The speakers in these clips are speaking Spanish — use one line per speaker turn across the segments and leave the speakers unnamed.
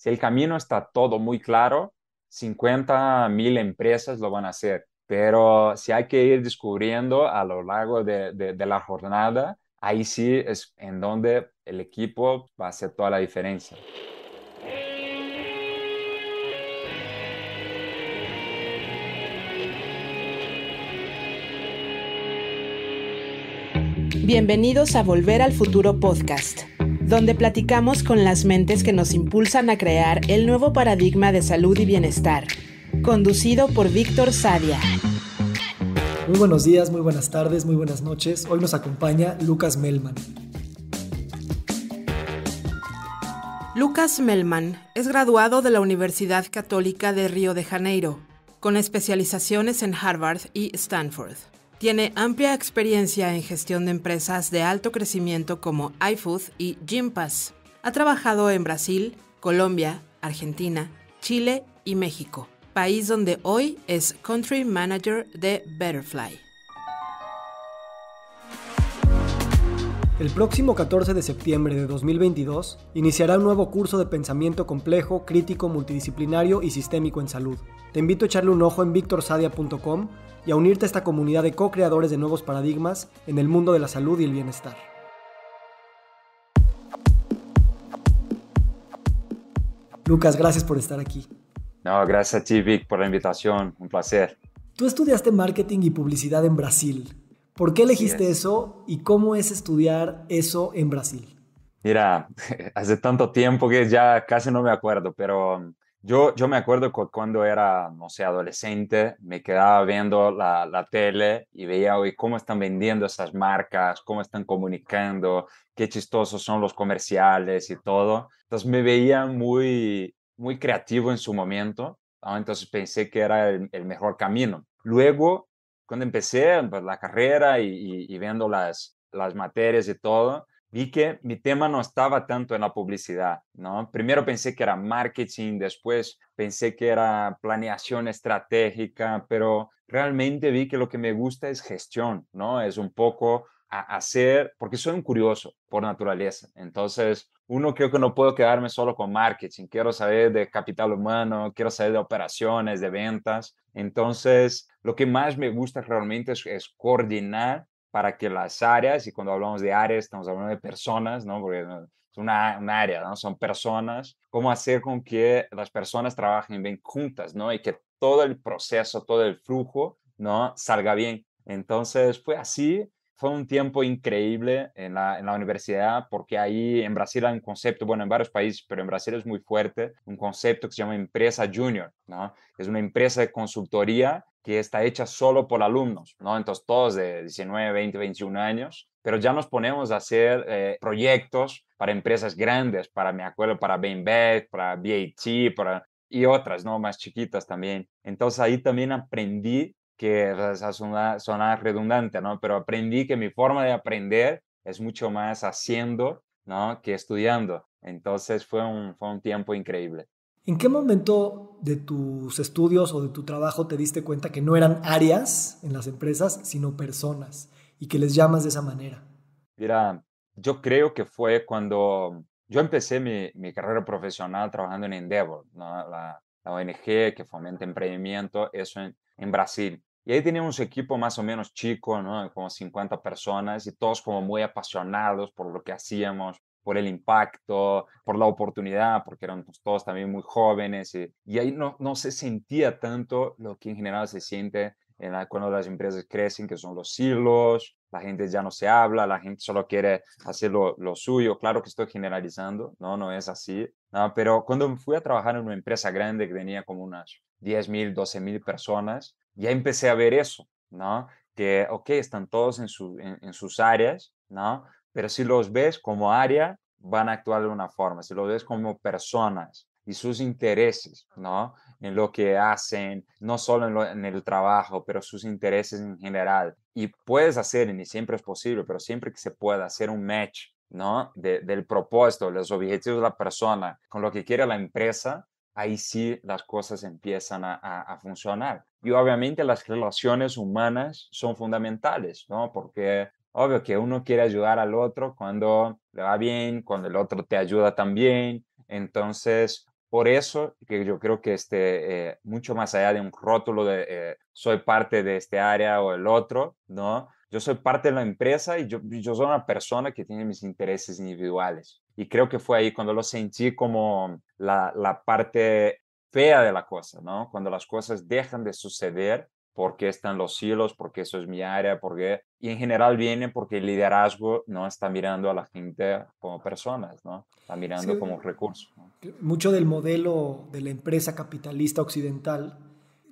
Si el camino está todo muy claro, 50 mil empresas lo van a hacer, pero si hay que ir descubriendo a lo largo de, de la jornada, ahí sí es en donde el equipo va a hacer toda la diferencia. Bienvenidos a Volver al Futuro Podcast, donde platicamos con las mentes que nos impulsan a crear el nuevo paradigma de salud y bienestar, conducido por Víctor Sadia.
Muy buenos días, muy buenas tardes, muy buenas noches. Hoy nos acompaña Lucas Melman.
Lucas Melman es graduado de la Universidad Católica de Río de Janeiro, con especializaciones en Harvard y Stanford. Tiene amplia experiencia en gestión de empresas de alto crecimiento como iFood y Gympass. Ha trabajado en Brasil, Colombia, Argentina, Chile y México, país donde hoy es Country Manager de Butterfly.
El próximo 14 de septiembre de 2022 iniciará un nuevo curso de pensamiento complejo, crítico, multidisciplinario y sistémico en salud. Te invito a echarle un ojo en victorsadia.com y a unirte a esta comunidad de co-creadores de nuevos paradigmas en el mundo de la salud y el bienestar. Lucas, gracias por estar aquí.
No, gracias a ti, Vic, por la invitación. Un placer.
Tú estudiaste marketing y publicidad en Brasil. ¿Por qué elegiste eso y cómo es estudiar eso en Brasil?
Mira, hace tanto tiempo que ya casi no me acuerdo, pero um, yo, me acuerdo cuando era, no sé, adolescente, me quedaba viendo la, la tele y veía hoy cómo están vendiendo esas marcas, cómo están comunicando, qué chistosos son los comerciales y todo. Entonces me veía muy, muy creativo en su momento, entonces pensé que era el, mejor camino. Luego, cuando empecé pues, la carrera y, viendo las, las materias y todo, vi que mi tema no estaba tanto en la publicidad, ¿no? Primero pensé que era marketing, después pensé que era planeación estratégica, pero realmente vi que lo que me gusta es gestión, ¿no? Es un poco hacer, porque soy un curioso por naturaleza. Entonces, uno creo que no puedo quedarme solo con marketing, quiero saber de capital humano, quiero saber de operaciones, de ventas. Entonces, lo que más me gusta realmente es coordinar para que las áreas, y cuando hablamos de áreas estamos hablando de personas, ¿no? Porque es una, área, ¿no? Son personas, cómo hacer con que las personas trabajen bien juntas, ¿no? Y que todo el proceso, todo el flujo, ¿no? Salga bien. Entonces fue así fue un tiempo increíble en la, universidad porque ahí en Brasil hay un concepto, bueno, en varios países, pero en Brasil es muy fuerte, un concepto que se llama empresa junior, ¿no? Es una empresa de consultoría que está hecha solo por alumnos, ¿no? Entonces todos de 19, 20, 21 años, pero ya nos ponemos a hacer eh, proyectos para empresas grandes, para, me acuerdo, para Bainback, para bit, para y otras, ¿no? Más chiquitas también. Entonces ahí también aprendí que esa una zona redundante, ¿no? Pero aprendí que mi forma de aprender es mucho más haciendo, ¿no? Que estudiando. Entonces fue un, fue un tiempo increíble.
¿En qué momento de tus estudios o de tu trabajo te diste cuenta que no eran áreas en las empresas, sino personas y que les llamas de esa manera?
Mira, yo creo que fue cuando yo empecé mi, mi carrera profesional trabajando en Endeavor, ¿no? la, la, ONG que fomenta emprendimiento, eso en Brasil. Y ahí teníamos un equipo más o menos chico, ¿no? Como 50 personas y todos como muy apasionados por lo que hacíamos, por el impacto, por la oportunidad, porque éramos pues, todos también muy jóvenes. Y, ahí no, no se sentía tanto lo que en general se siente cuando las empresas crecen, que son los silos, la gente ya no se habla, la gente solo quiere hacer lo, lo suyo. Claro que estoy generalizando, no, no es así. No, pero cuando fui a trabajar en una empresa grande que tenía como unas 10.000, 12.000 personas, ya empecé a ver eso, ¿no? Que, ok, están todos en, en, sus áreas, ¿no? Pero si los ves como área, van a actuar de una forma, si los ves como personas y sus intereses, ¿no? En lo que hacen, no solo en, el trabajo, pero sus intereses en general. Y puedes hacer, y siempre es posible, pero siempre que se pueda hacer un match, ¿no? del propósito, los objetivos de la persona con lo que quiere la empresa, ahí sí las cosas empiezan a, funcionar. Y obviamente las relaciones humanas son fundamentales, ¿no? Porque obvio que uno quiere ayudar al otro cuando le va bien, cuando el otro te ayuda también. Entonces, por eso que yo creo que este, eh, mucho más allá de un rótulo de eh, soy parte de este área o el otro, ¿no? yo soy parte de la empresa y yo, yo soy una persona que tiene mis intereses individuales. Y creo que fue ahí cuando lo sentí como la, la parte fea de la cosa, ¿no? Cuando las cosas dejan de suceder porque están los hilos, porque eso es mi área, porque... Y en general viene porque el liderazgo no está mirando a la gente como personas, ¿no? Está mirando como eh, recurso.
Mucho del modelo de la empresa capitalista occidental,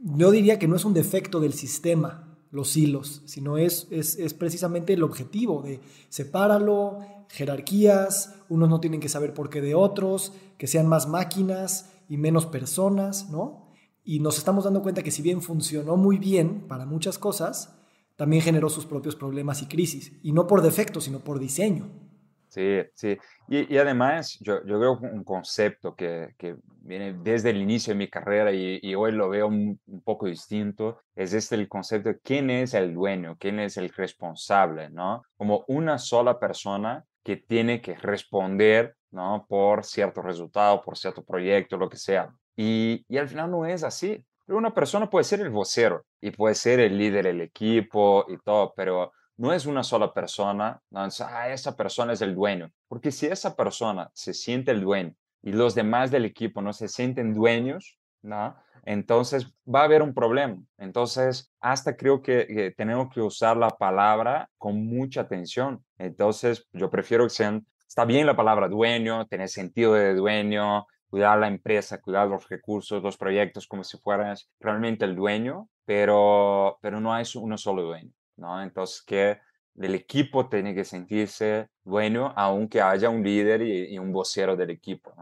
yo diría que no es un defecto del sistema, los hilos, sino es, es, es, precisamente el objetivo de separarlo, jerarquías, unos no tienen que saber por qué de otros, que sean más máquinas y menos personas, ¿no? Y nos estamos dando cuenta que si bien funcionó muy bien para muchas cosas, también generó sus propios problemas y crisis, y no por defecto, sino por diseño.
Sí, sí. Y, además, yo, yo, creo un concepto que, viene desde el inicio de mi carrera y, hoy lo veo un, poco distinto, es este el concepto de quién es el dueño, quién es el responsable, ¿no? Como una sola persona que tiene que responder, ¿no? Por cierto resultado, por cierto proyecto, lo que sea. Y, y al final no es así. Una persona puede ser el vocero y puede ser el líder del equipo y todo, pero no es una sola persona, ah, esa persona es el dueño, porque si esa persona se siente el dueño y los demás del equipo no se sienten dueños, entonces va a haber un problema. Entonces, hasta creo que, tenemos que usar la palabra con mucha atención. Entonces, yo prefiero que sean, está bien la palabra dueño, tener sentido de dueño, cuidar la empresa, cuidar los recursos, los proyectos, como si fueras realmente el dueño, pero, pero no es uno solo dueño. ¿no? Entonces que el equipo tiene que sentirse bueno, aunque haya un líder y, un vocero del equipo.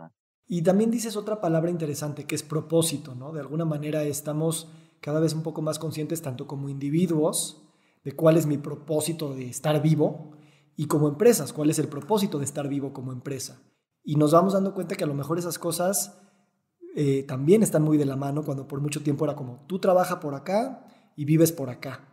Y también dices otra palabra interesante, que es propósito, ¿no? De alguna manera estamos cada vez un poco más conscientes, tanto como individuos, de cuál es mi propósito de estar vivo, y como empresas, cuál es el propósito de estar vivo como empresa. Y nos vamos dando cuenta que a lo mejor esas cosas eh, también están muy de la mano cuando por mucho tiempo era como, tú trabajas por acá y vives por acá.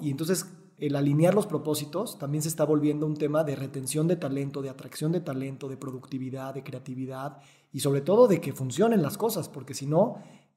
Y entonces el alinear los propósitos también se está volviendo un tema de retención de talento, de atracción de talento, de productividad, de creatividad y sobre todo de que funcionen las cosas, porque si no,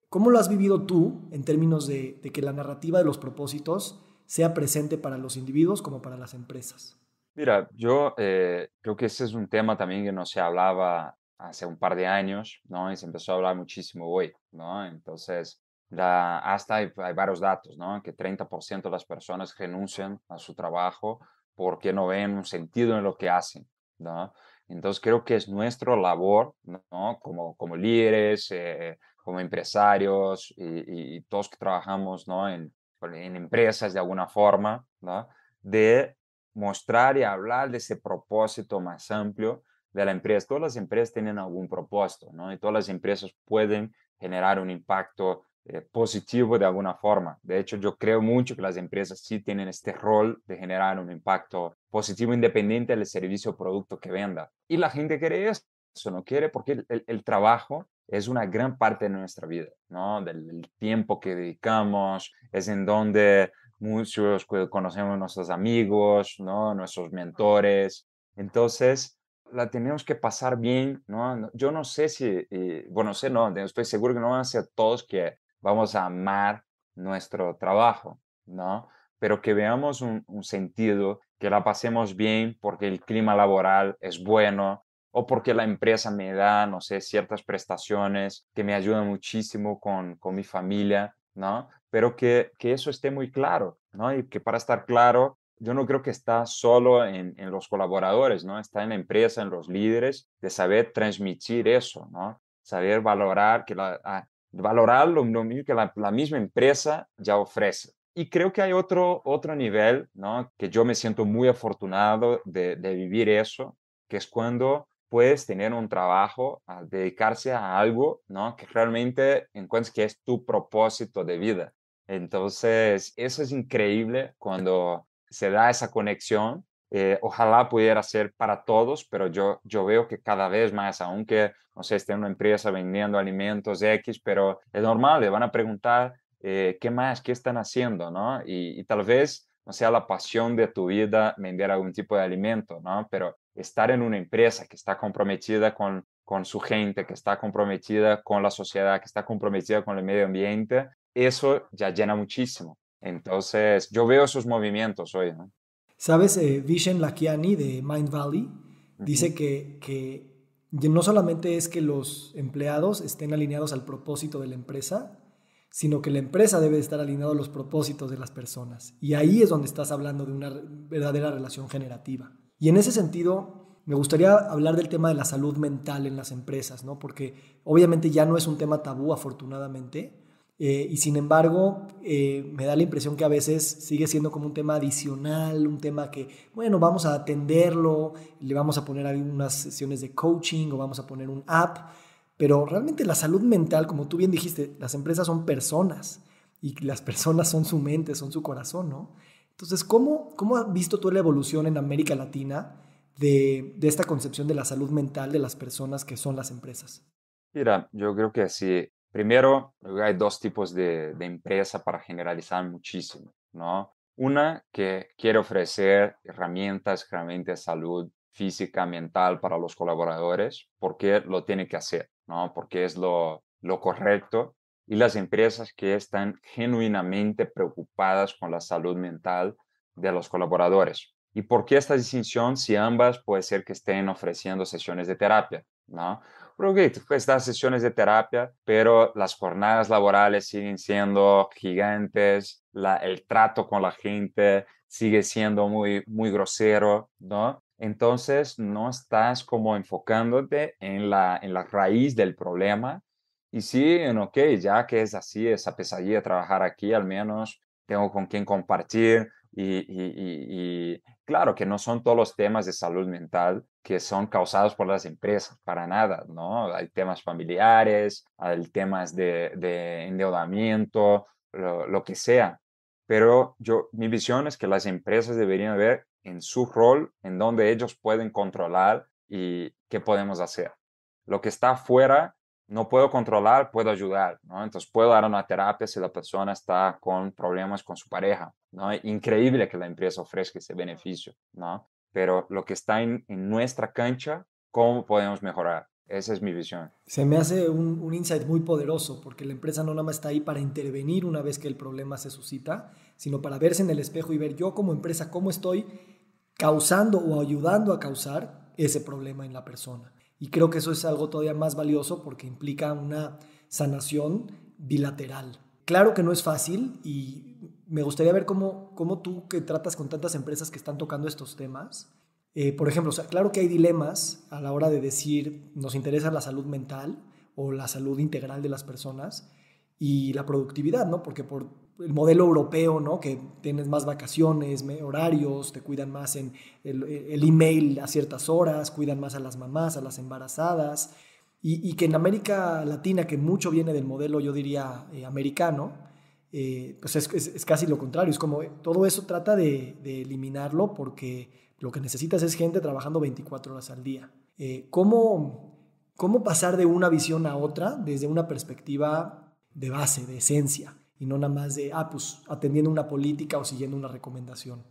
¿cómo lo has vivido tú en términos de, que la narrativa de los propósitos sea presente para los individuos como para las empresas?
Mira, yo eh, creo que ese es un tema también que no se hablaba hace un par de años, ¿no? Y se empezó a hablar muchísimo hoy, ¿no? Entonces, hasta hay, varios datos, ¿no? Que 30% de las personas renuncian a su trabajo porque no ven un sentido en lo que hacen, ¿no? Entonces creo que es nuestra labor, ¿no? Como, como líderes, eh, como empresarios y, y, todos que trabajamos, ¿no? En, en empresas de alguna forma, ¿no? De mostrar y hablar de ese propósito más amplio de la empresa. Todas las empresas tienen algún propósito, ¿no? Y todas las empresas pueden generar un impacto eh, positivo de alguna forma. De hecho, yo creo mucho que las empresas sí tienen este rol de generar un impacto positivo independiente del servicio o producto que venda. Y la gente quiere eso, no quiere porque el, el, trabajo es una gran parte de nuestra vida, ¿no? Del, tiempo que dedicamos, es en donde muchos conocemos nuestros amigos, ¿no? Nuestros mentores. Entonces, la tenemos que pasar bien, ¿no? Yo no sé si, eh, bueno, sé, no, estoy seguro que no van a ser todos que vamos a amar nuestro trabajo, ¿no? Pero que veamos un, sentido, que la pasemos bien porque el clima laboral es bueno, o porque la empresa me da, no sé, ciertas prestaciones que me ayudan muchísimo con, con mi familia, ¿no? Pero que, eso esté muy claro, ¿no? Y que para estar claro, yo no creo que está solo en, en, los colaboradores, ¿no? Está en la empresa, en los líderes, de saber transmitir eso, ¿no? Saber valorar que la, ah, valorar lo, mismo que la, misma empresa ya ofrece. Y creo que hay otro, otro nivel, ¿no? que yo me siento muy afortunado de, vivir eso, que es cuando puedes tener un trabajo, ah, dedicarse a algo ¿no? que realmente encuentres que es tu propósito de vida. Entonces, eso es increíble cuando se da esa conexión eh, ojalá pudiera ser para todos, pero yo, yo veo que cada vez más, aunque, no sé, esté una empresa vendiendo alimentos X, pero es normal, le van a preguntar eh, qué más, qué están haciendo, ¿no? Y, tal vez no sea la pasión de tu vida vender algún tipo de alimento, ¿no? Pero estar en una empresa que está comprometida con, con su gente, que está comprometida con la sociedad, que está comprometida con el medio ambiente, eso ya llena muchísimo. Entonces, yo veo esos movimientos hoy, ¿no?
¿Sabes? Eh, Vishen Lakiani de Mind Valley dice que, que, no solamente es que los empleados estén alineados al propósito de la empresa, sino que la empresa debe estar alineada a los propósitos de las personas. Y ahí es donde estás hablando de una verdadera relación generativa. Y en ese sentido, me gustaría hablar del tema de la salud mental en las empresas, ¿no? Porque obviamente ya no es un tema tabú, afortunadamente, eh, y sin embargo, eh, me da la impresión que a veces sigue siendo como un tema adicional, un tema que, bueno, vamos a atenderlo, le vamos a poner algunas sesiones de coaching o vamos a poner un app, pero realmente la salud mental, como tú bien dijiste, las empresas son personas y las personas son su mente, son su corazón, ¿no? Entonces, ¿cómo, cómo has visto tú la evolución en América Latina de, de esta concepción de la salud mental de las personas que son las empresas?
Mira, yo creo que sí, Primero, hay dos tipos de, de empresa para generalizar muchísimo, ¿no? Una que quiere ofrecer herramientas, realmente de salud física, mental para los colaboradores, porque lo tiene que hacer, ¿no? Porque es lo, lo correcto. Y las empresas que están genuinamente preocupadas con la salud mental de los colaboradores. ¿Y por qué esta distinción si ambas puede ser que estén ofreciendo sesiones de terapia? ¿no? pues estas sesiones de terapia, pero las jornadas laborales siguen siendo gigantes, la, el trato con la gente sigue siendo muy, muy grosero, ¿no? Entonces no estás como enfocándote en la, en la raíz del problema. Y sí, en ok, ya que es así, esa pesadilla trabajar aquí, al menos tengo con quien compartir. Y, y claro que no son todos los temas de salud mental que son causados por las empresas, para nada, ¿no? Hay temas familiares, hay temas de, endeudamiento, lo, que sea. Pero yo, mi visión es que las empresas deberían ver en su rol, en donde ellos pueden controlar y qué podemos hacer. Lo que está afuera, no puedo controlar, puedo ayudar, ¿no? Entonces puedo dar una terapia si la persona está con problemas con su pareja, ¿no? Increíble que la empresa ofrezca ese beneficio, ¿no? pero lo que está en, nuestra cancha, ¿cómo podemos mejorar? Esa es mi visión.
Se me hace un, un, insight muy poderoso porque la empresa no nada más está ahí para intervenir una vez que el problema se suscita, sino para verse en el espejo y ver yo como empresa cómo estoy causando o ayudando a causar ese problema en la persona. Y creo que eso es algo todavía más valioso porque implica una sanación bilateral. Claro que no es fácil y me gustaría ver cómo, cómo tú que tratas con tantas empresas que están tocando estos temas, eh, por ejemplo, claro que hay dilemas a la hora de decir nos interesa la salud mental o la salud integral de las personas y la productividad, ¿no? Porque por el modelo europeo, ¿no? Que tienes más vacaciones, horarios, te cuidan más en el, email a ciertas horas, cuidan más a las mamás, a las embarazadas, y, que en América Latina, que mucho viene del modelo, yo diría, eh, americano, eh, pues es, casi lo contrario. Es como eh, todo eso trata de, eliminarlo porque lo que necesitas es gente trabajando 24 horas al día. Eh, ¿cómo, pasar de una visión a otra desde una perspectiva de base, de esencia, y no nada más de, ah, pues atendiendo una política o siguiendo una recomendación?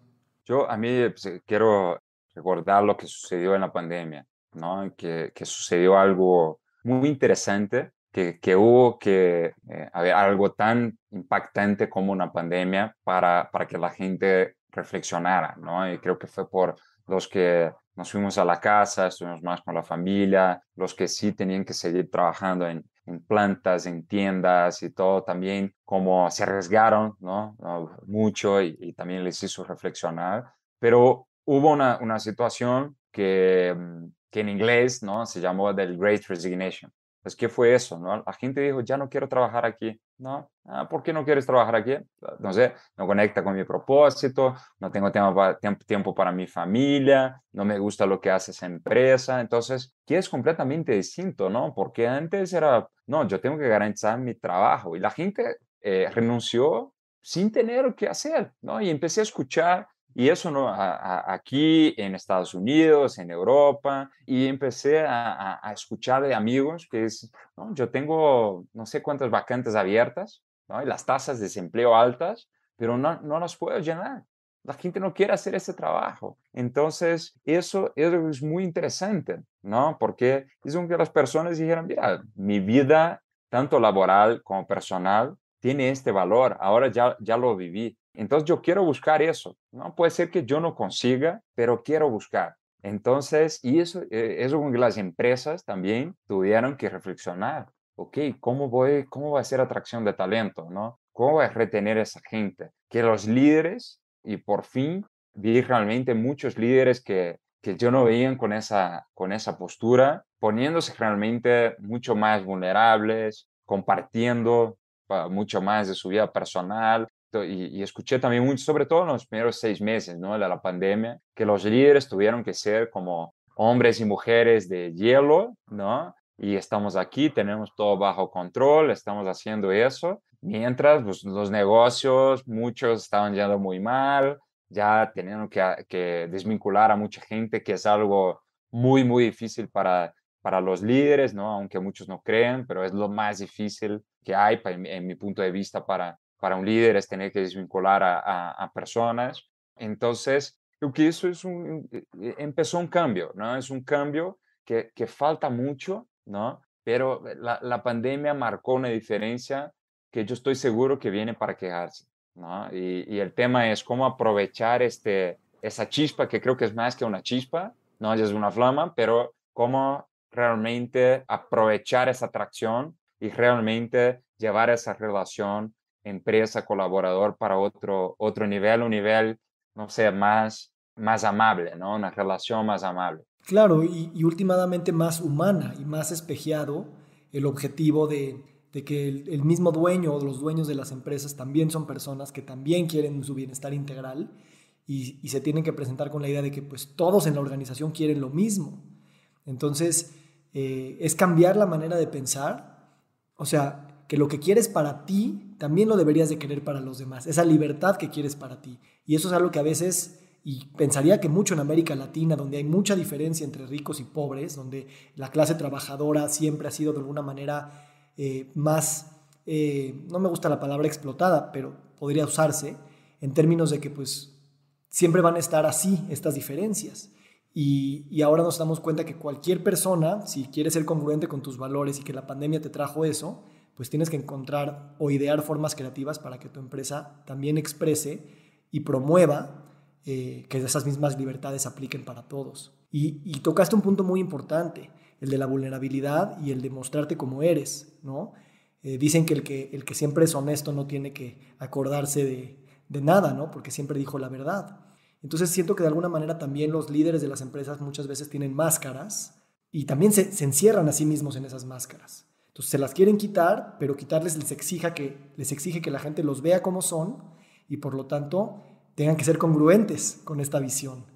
Yo a mí pues, quiero recordar lo que sucedió en la pandemia, ¿no? que, que sucedió algo muy interesante que, hubo que eh, algo tan impactante como una pandemia para, para que la gente reflexionara, ¿no? Y creo que fue por los que nos fuimos a la casa, estuvimos más con la familia, los que sí tenían que seguir trabajando en, plantas, en tiendas y todo, también como se arriesgaron, ¿no? Mucho y, también les hizo reflexionar, pero hubo una, situación que, mm, que en inglés, ¿no? Se llamó del Great Resignation, ¿qué fue eso? No? La gente dijo, ya no quiero trabajar aquí. ¿No? Ah, ¿Por qué no quieres trabajar aquí? Ah, no sé, no conecta con mi propósito, no tengo tiempo para mi familia, no me gusta lo que hace esa empresa. Entonces, que es completamente distinto, ¿no? Porque antes era, no, yo tengo que garantizar mi trabajo. Y la gente eh, renunció sin tener qué hacer, ¿no? Y empecé a escuchar y eso no, aquí en Estados Unidos, en Europa, y empecé a, escuchar de amigos que es, yo tengo no sé cuántas vacantes abiertas, ¿no? y las tasas de desempleo altas, pero no, no las puedo llenar. La gente no quiere hacer ese trabajo. Entonces, eso, es muy interesante, ¿no? Porque es un que las personas dijeron, mira, mi vida, tanto laboral como personal, tiene este valor. Ahora ya, ya lo viví. Entonces yo quiero buscar eso. No puede ser que yo no consiga, pero quiero buscar. Entonces, y eso, eh, es con las empresas también tuvieron que reflexionar. Ok, ¿cómo, voy, ¿cómo va a ser atracción de talento? ¿no? ¿Cómo va a retener a esa gente? Que los líderes, y por fin vi realmente muchos líderes que, que yo no veía con esa, con esa postura, poniéndose realmente mucho más vulnerables, compartiendo ah, mucho más de su vida personal, y, escuché también mucho, sobre todo en los primeros seis meses ¿no? de la pandemia, que los líderes tuvieron que ser como hombres y mujeres de hielo, ¿no? Y estamos aquí, tenemos todo bajo control, estamos haciendo eso. Mientras pues, los negocios, muchos estaban yendo muy mal, ya teniendo ah, que, desvincular a mucha gente, que es algo muy, muy difícil para, para los líderes, ¿no? Aunque muchos no creen, pero es lo más difícil que hay en mi punto de vista para, para un líder es tener que desvincular a, personas. Entonces, creo que eso es un, e, e, empezó un cambio, ¿no? Es un cambio que, que falta mucho, ¿no? Pero eh, la, la, pandemia marcó una diferencia que yo estoy seguro que viene para quejarse. ¿no? Y, y, el tema es cómo aprovechar este, esa chispa, que creo que es más que una chispa, no es una flama, pero cómo realmente aprovechar esa atracción y realmente llevar esa relación empresa, colaborador para otro, otro nivel, un nivel, no sé, más, más amable, ¿no? Una relación más amable.
Claro, y, y últimamente más humana y más espejeado el objetivo de, que el, mismo dueño o los dueños de las empresas también son personas que también quieren su bienestar integral y, se tienen que presentar con la idea de que pues todos en la organización quieren lo mismo. Entonces, eh, es cambiar la manera de pensar. O sea, que lo que quieres para ti también lo deberías de querer para los demás, esa libertad que quieres para ti. Y eso es algo que a veces, y pensaría que mucho en América Latina, donde hay mucha diferencia entre ricos y pobres, donde la clase trabajadora siempre ha sido de alguna manera eh, más, eh, no me gusta la palabra explotada, pero podría usarse en términos de que pues siempre van a estar así estas diferencias. Y, y, ahora nos damos cuenta que cualquier persona, si quiere ser congruente con tus valores y que la pandemia te trajo eso, pues tienes que encontrar o idear formas creativas para que tu empresa también exprese y promueva eh, que esas mismas libertades apliquen para todos. Y, y, tocaste un punto muy importante, el de la vulnerabilidad y el de mostrarte como eres, ¿no? Eh, dicen que el, que el que siempre es honesto no tiene que acordarse de, nada, ¿no? Porque siempre dijo la verdad. Entonces siento que de alguna manera también los líderes de las empresas muchas veces tienen máscaras y también se, encierran a sí mismos en esas máscaras. Entonces se las quieren quitar, pero quitarles les, exija que, les exige que la gente los vea como son y por lo tanto tengan que ser congruentes con esta visión.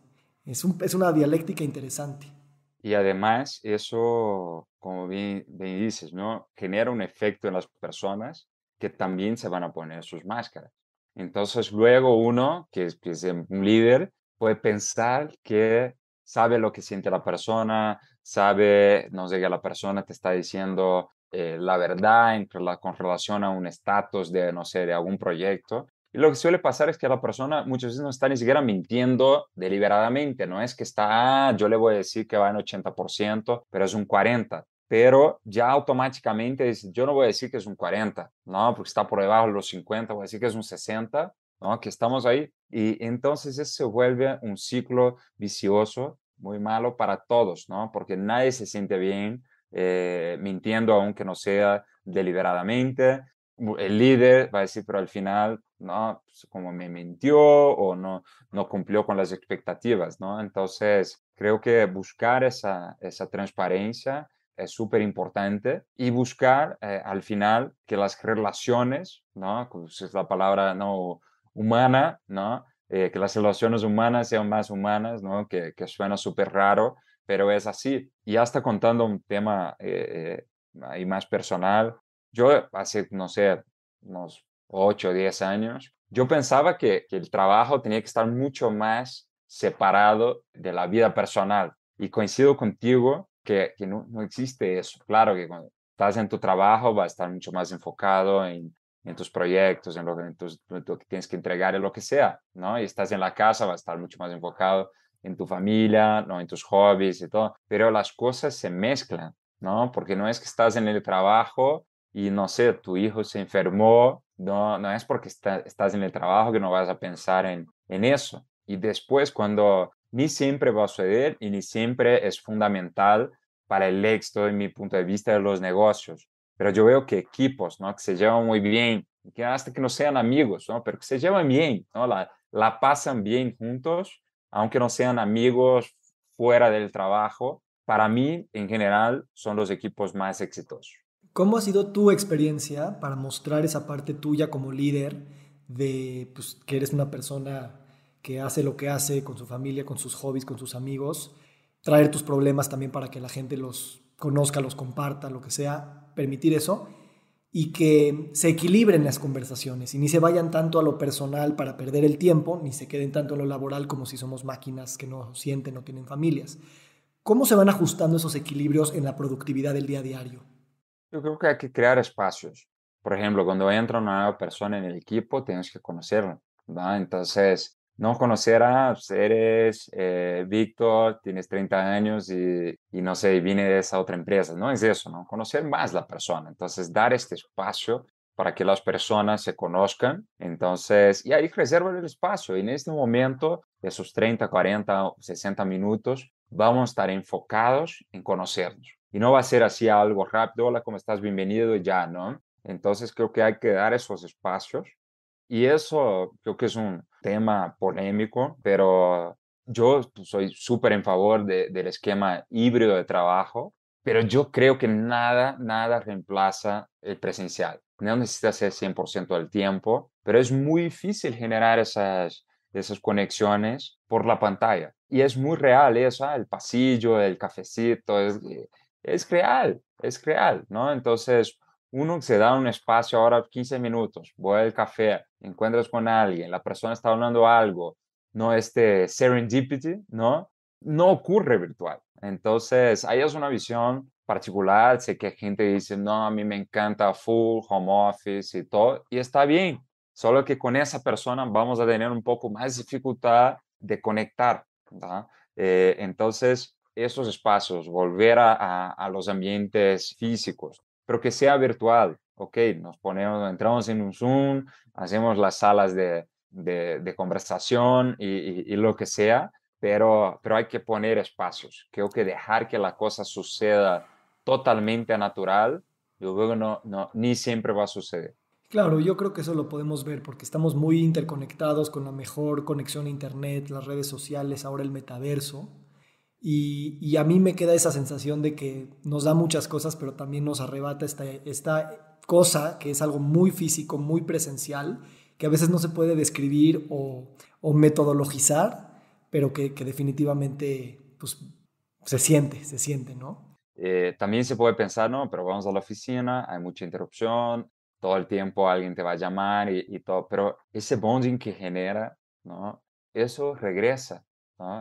Es, un, es una dialéctica interesante.
Y además eso, como bien, dices, ¿no? genera un efecto en las personas que también se van a poner sus máscaras. Entonces luego uno, que, es un líder, puede pensar que sabe lo que siente la persona, sabe, no sé, la persona te está diciendo eh, la verdad con relación a un estatus de, no sé, de algún proyecto. Y lo que suele pasar es que la persona muchas veces no está ni siquiera mintiendo deliberadamente, no es que está, ah, yo le voy a decir que va en 80%, pero es un 40% pero ya automáticamente dice, yo no voy a decir que es un 40, no, porque está por debajo de los 50, voy a decir que es un 60, ¿no? Que estamos ahí. Y entonces eso se vuelve un ciclo vicioso, muy malo para todos, ¿no? Porque nadie se siente bien, eh, mintiendo aunque no sea deliberadamente. El líder va a decir, pero al final, no, pues, como me mintió o no, no cumplió con las expectativas, ¿no? Entonces, creo que buscar esa, esa transparencia es súper importante y buscar eh, al final que las relaciones, ¿no? es la palabra no humana, ¿no? Eh, que las relaciones humanas sean más humanas, ¿no? Que, que suena súper raro, pero es así. Y hasta contando un tema eh, eh más personal, yo hace, no sé, unos 8 o 10 años, yo pensaba que, el trabajo tenía que estar mucho más separado de la vida personal. Y coincido contigo que, no, existe eso. Claro que cuando estás en tu trabajo va a estar mucho más enfocado en, tus proyectos, en lo, que tienes que entregar, en lo que sea, ¿no? Y estás en la casa va a estar mucho más enfocado en tu familia, ¿no? en tus hobbies y todo, pero las cosas se mezclan, ¿no? Porque no es que estás en el trabajo y no sé, tu hijo se enfermó, no, no es porque estás en el trabajo que no vas a pensar en, en eso. Y después cuando ni siempre va a suceder y ni siempre es fundamental para el éxito en mi punto de vista de los negocios. Pero yo veo que equipos ¿no? que se llevan muy bien, que hasta que no sean amigos, ¿no? pero que se llevan bien, ¿no? la, la pasan bien juntos, aunque no sean amigos fuera del trabajo, para mí en general son los equipos más exitosos.
¿Cómo ha sido tu experiencia para mostrar esa parte tuya como líder de pues, que eres una persona que hace lo que hace con su familia, con sus hobbies, con sus amigos? Traer tus problemas también para que la gente los conozca, los comparta, lo que sea, permitir eso y que se equilibren las conversaciones y ni se vayan tanto a lo personal para perder el tiempo, ni se queden tanto a lo laboral como si somos máquinas que no sienten o tienen familias. ¿Cómo se van ajustando esos equilibrios en la productividad del día a día
Yo creo que hay que crear espacios. Por ejemplo, cuando entra una nueva persona en el equipo, tienes que conocerla. Entonces, no conocer a seres, pues, eh, Víctor, tienes 30 años y, no sé, vine de esa otra empresa. No es eso, ¿no? Conocer más la persona. Entonces, dar este espacio para que las personas se conozcan. Entonces, y ahí reservar el espacio. Y en este momento, de esos 30, 40, 60 minutos, vamos a estar enfocados en conocernos. Y no va a ser así algo rápido, hola, ¿cómo estás? Bienvenido y ya, ¿no? Entonces, creo que hay que dar esos espacios. Y eso creo que es un, tema polémico, pero yo pues, soy súper en favor del esquema híbrido de trabajo, pero yo creo que nada, nada reemplaza el presencial. No necesitas ser 100% del tiempo, pero es muy difícil generar esas, esas conexiones por la pantalla. Y es muy real eso, el pasillo, el cafecito, es, eh, es real, es real, ¿no? Entonces, uno que se da un espacio ahora 15 minutos, voy al café, encuentras con alguien, la persona está hablando algo, no este serendipity, ¿no? No ocurre virtual. Entonces, ahí es una visión particular, sé que gente dice, no, a mí me encanta full, home office y todo, y está bien, solo que con esa persona vamos a tener un poco más dificultad de conectar. Eh, entonces, esos espacios, volver a los ambientes físicos, pero que sea virtual. Ok, nos ponemos, entramos en un Zoom, hacemos las salas de, de, conversación y, lo que sea, pero, pero hay que poner espacios. Creo que dejar que la cosa suceda totalmente natural, yo creo que no, no, ni siempre va a suceder.
Claro, yo creo que eso lo podemos ver porque estamos muy interconectados con la mejor conexión a Internet, las redes sociales, ahora el metaverso. Y, a mí me queda esa sensación de que nos da muchas cosas, pero también nos arrebata esta, esta cosa que es algo muy físico, muy presencial, que a veces no se puede describir o, metodologizar, pero que, definitivamente pues, se siente, se siente, ¿no?
Eh, también se puede pensar, ¿no? Pero vamos a la oficina, hay mucha interrupción, todo el tiempo alguien te va a llamar y, y todo, pero ese bonding que genera, ¿no? Eso regresa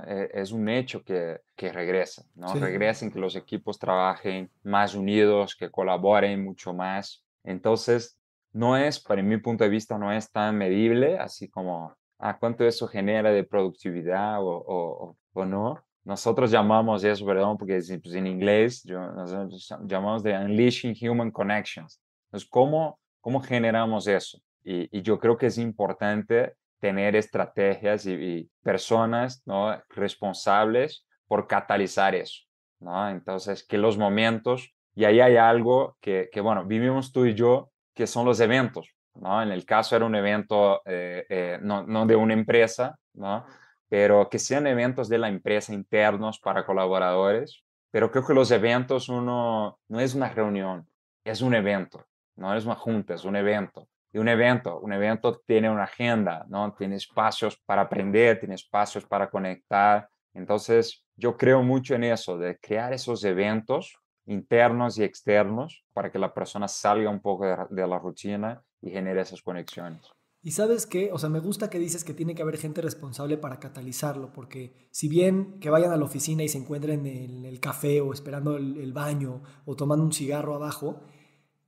e, es un hecho que, que regresa, ¿no? regresa que los equipos trabajen más unidos, que colaboren mucho más. Entonces, no es, para mi punto de vista, no es tan medible, así como, ah, ¿cuánto eso genera de productividad o, o, o no? Nosotros llamamos eso, perdón, porque pues, en inglés yo, nosotros llamamos de Unleashing Human Connections. Entonces, ¿cómo, cómo generamos eso? Y, y yo creo que es importante tener estrategias y, personas ¿no? responsables por catalizar eso. ¿no? Entonces, que los momentos, y ahí hay algo que, que, bueno, vivimos tú y yo, que son los eventos. ¿no? En el caso era un evento eh, eh, no, no, de una empresa, ¿no? pero que sean eventos de la empresa internos para colaboradores. Pero creo que los eventos uno no es una reunión, es un evento, no es una junta, es un evento. Y un evento. Un evento tiene una agenda, ¿no? Tiene espacios para aprender, tiene espacios para conectar. Entonces, yo creo mucho en eso, de crear esos eventos internos y externos para que la persona salga un poco de, la rutina y genere esas conexiones.
Y sabes qué, o sea, me gusta que dices que tiene que haber gente responsable para catalizarlo, porque si bien que vayan a la oficina y se encuentren en el café o esperando el baño o tomando un cigarro abajo,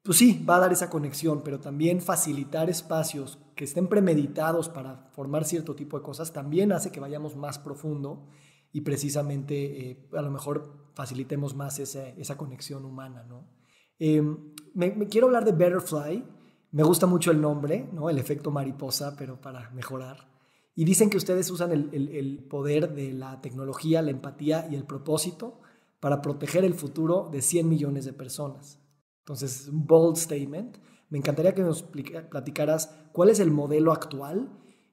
pues sí, va a dar esa conexión, pero también facilitar espacios que estén premeditados para formar cierto tipo de cosas también hace que vayamos más profundo y precisamente eh, a lo mejor facilitemos más esa, conexión humana, em, me, quiero hablar de Butterfly, me gusta mucho el nombre, ¿no? El efecto mariposa, pero para mejorar. Y dicen que ustedes usan el, el poder de la tecnología, la empatía y el propósito para proteger el futuro de 100 millones de personas. Entonces, un bold statement. Me encantaría que nos platicaras cuál es el modelo actual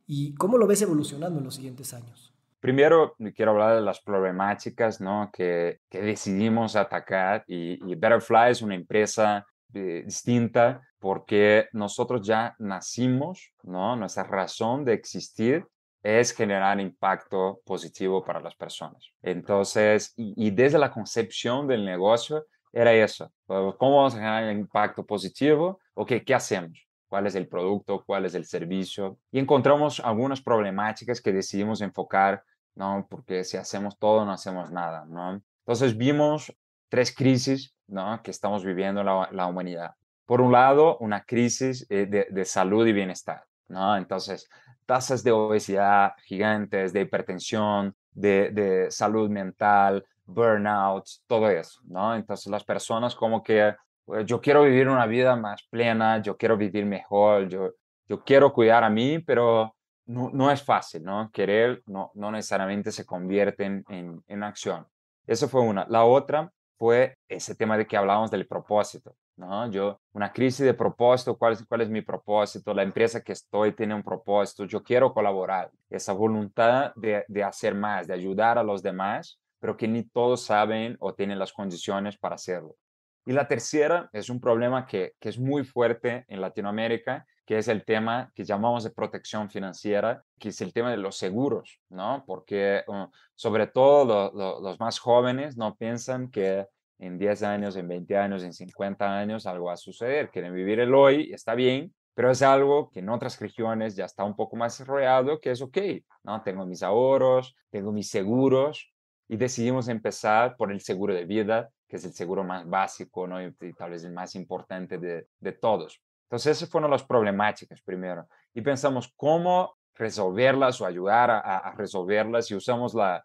y cómo lo ves evolucionando en los siguientes años.
Primero, quiero hablar de las problemáticas ¿no? que, decidimos atacar y, y, Betterfly es una empresa eh, distinta porque nosotros ya nacimos, ¿no? nuestra razón de existir es generar impacto positivo para las personas. Entonces, y desde la concepción del negocio, era eso. ¿Cómo vamos a generar impacto positivo? okay, ¿qué hacemos? ¿Cuál es el producto? ¿Cuál es el servicio? Y encontramos algunas problemáticas que decidimos enfocar, ¿no? Porque si hacemos todo, no hacemos nada, ¿no? Entonces vimos tres crisis, ¿no? Que estamos viviendo la, la humanidad. Por un lado, una crisis eh, de, de salud y bienestar, ¿no? Entonces, tasas de obesidad gigantes, de hipertensión, de, de, salud mental, burnout, todo eso, ¿no? Entonces las personas como que pues, yo quiero vivir una vida más plena, yo quiero vivir mejor, yo, yo quiero cuidar a mí, pero no, es fácil, ¿no? Querer no, no necesariamente se convierte en, acción. Eso fue una. La otra fue ese tema de que hablábamos del propósito, ¿no? Yo, una crisis de propósito, ¿cuál es, cuál es mi propósito? La empresa que estoy tiene un propósito, yo quiero colaborar, esa voluntad de, de hacer más, de ayudar a los demás, pero que ni todos saben o tienen las condiciones para hacerlo. Y la tercera es un problema que, es muy fuerte en Latinoamérica, que es el tema que llamamos de protección financiera, que es el tema de los seguros, ¿no? Porque uh, sobre todo los más jóvenes no piensan que en 10 años, en 20 años, en 50 años algo va a suceder. Quieren vivir el hoy, está bien, pero es algo que en otras regiones ya está un poco más desarrollado, que es, ok, ¿no? tengo mis ahorros, tengo mis seguros, y decidimos empezar por el seguro de vida, que es el seguro más básico ¿no? y, tal vez el más importante de, todos. Entonces, esas fueron las problemáticas primero. Y pensamos cómo resolverlas o ayudar a, resolverlas y usamos la,